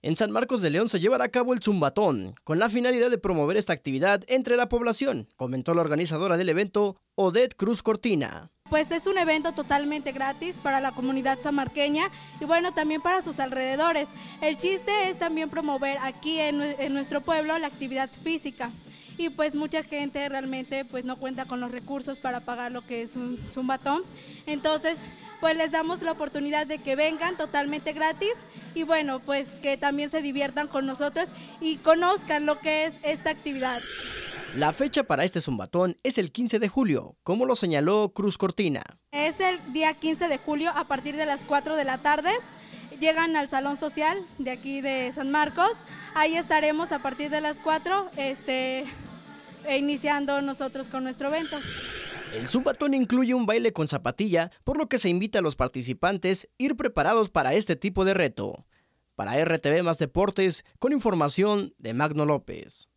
En San Marcos de León se llevará a cabo el Zumbatón, con la finalidad de promover esta actividad entre la población, comentó la organizadora del evento, Odette Cruz Cortina. Pues es un evento totalmente gratis para la comunidad samarqueña y bueno, también para sus alrededores. El chiste es también promover aquí en, nuestro pueblo la actividad física y pues mucha gente realmente pues no cuenta con los recursos para pagar lo que es un, Zumbatón. Entonces pues les damos la oportunidad de que vengan totalmente gratis y bueno, pues que también se diviertan con nosotros y conozcan lo que es esta actividad. La fecha para este zumbatón es el 15 de julio, como lo señaló Cruz Cortina. Es el día 15 de julio a partir de las 4 de la tarde. Llegan al Salón Social de aquí de San Marcos. Ahí estaremos a partir de las 4 este, iniciando nosotros con nuestro evento. El zumbatón incluye un baile con zapatilla, por lo que se invita a los participantes ir preparados para este tipo de reto. Para RTV Más Deportes, con información de Magno López.